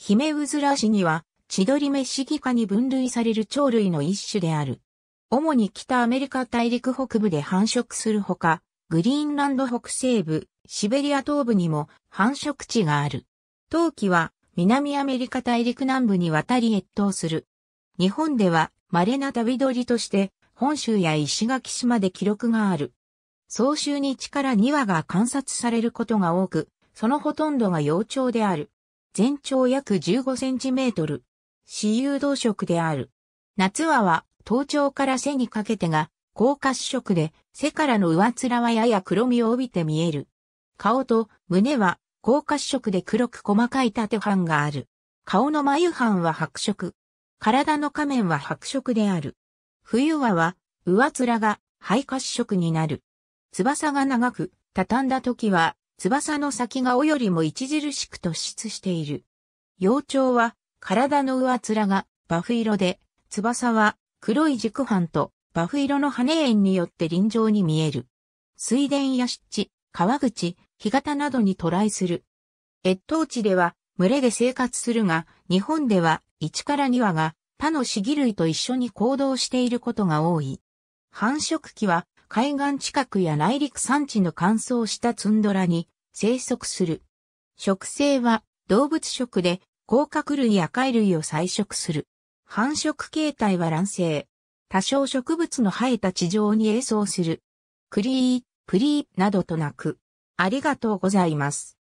ヒメウズラシには、チドリメシギ科に分類される鳥類の一種である。主に北アメリカ大陸北部で繁殖するほか、グリーンランド北西部、シベリア東部にも繁殖地がある。冬季は南アメリカ大陸南部に渡り越冬する。日本では稀な旅鳥として本州や石垣島で記録がある。総秋に力から2羽が観察されることが多く、そのほとんどが幼鳥である。全長約15センチメートル。私有動色である。夏はは、頭頂から背にかけてが、高褐色で、背からの上面はやや黒みを帯びて見える。顔と胸は、高褐色で黒く細かい縦半がある。顔の眉半は白色。体の仮面は白色である。冬はは、上面が肺褐色になる。翼が長く、畳んだ時は翼の先が尾よりも著しく突出している。幼鳥は体の上面がバフ色で、翼は黒い軸斑とバフ色の羽縁によって臨場に見える。水田や湿地、川口、干潟などに渡来する。越冬地では群れで生活するが、日本では1から2羽が他の死ギ類と一緒に行動していることが多い。繁殖期は海岸近くや内陸山地の乾燥したツンドラに生息する。食性は動物食で甲殻類や貝類を採食する。繁殖形態は卵生。多少植物の生えた地上に栄走する。クリー、プリーなどとなく。ありがとうございます。